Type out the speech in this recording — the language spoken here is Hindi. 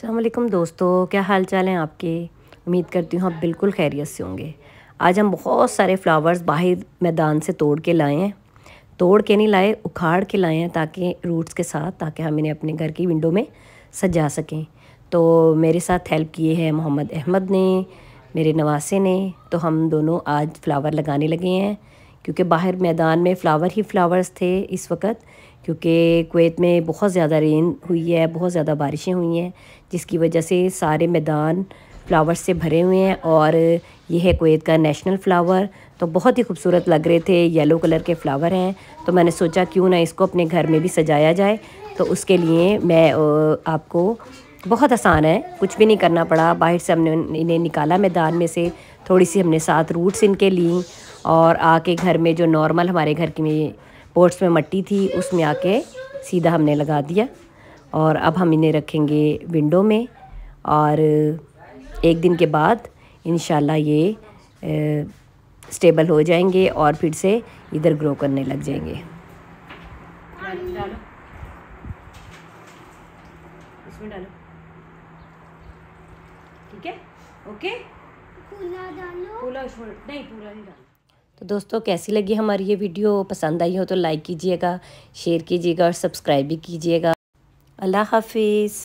असलकम दोस्तों क्या हाल चाल हैं आपके उम्मीद करती हूँ आप बिल्कुल खैरियत से होंगे आज हम बहुत सारे फ्लावर्स बाहर मैदान से तोड़ के लाए हैं तोड़ के नहीं लाए उखाड़ के लाए हैं ताकि रूट्स के साथ ताकि हम इन्हें अपने घर की विंडो में सजा सकें तो मेरे साथ हेल्प किए हैं मोहम्मद अहमद ने मेरे नवासे ने तो हम दोनों आज फ्लावर लगाने लगे हैं क्योंकि बाहर मैदान में फ़्लावर ही फ्लावर्स थे इस वक्त क्योंकि कुवैत में बहुत ज़्यादा रेन हुई है बहुत ज़्यादा बारिशें हुई हैं जिसकी वजह से सारे मैदान फ्लावर्स से भरे हुए हैं और ये है कुवैत का नेशनल फ्लावर तो बहुत ही खूबसूरत लग रहे थे येलो कलर के फ़्लावर हैं तो मैंने सोचा क्यों ना इसको अपने घर में भी सजाया जाए तो उसके लिए मैं आपको बहुत आसान है कुछ भी नहीं करना पड़ा बाहर से हमने इन्हें निकाला मैदान में से थोड़ी सी हमने साथ रूट्स इनके लिए और आके घर में जो नॉर्मल हमारे घर की पोर्ट्स में मट्टी थी उसमें आके सीधा हमने लगा दिया और अब हम इन्हें रखेंगे विंडो में और एक दिन के बाद इन ये स्टेबल हो जाएंगे और फिर से इधर ग्रो करने लग जाएंगे ठीक है ओके पूरा डालो पूरा नहीं पूरा नहीं डालो तो दोस्तों कैसी लगी हमारी ये वीडियो पसंद आई हो तो लाइक कीजिएगा शेयर कीजिएगा और सब्सक्राइब भी कीजिएगा अल्लाह हाफिज़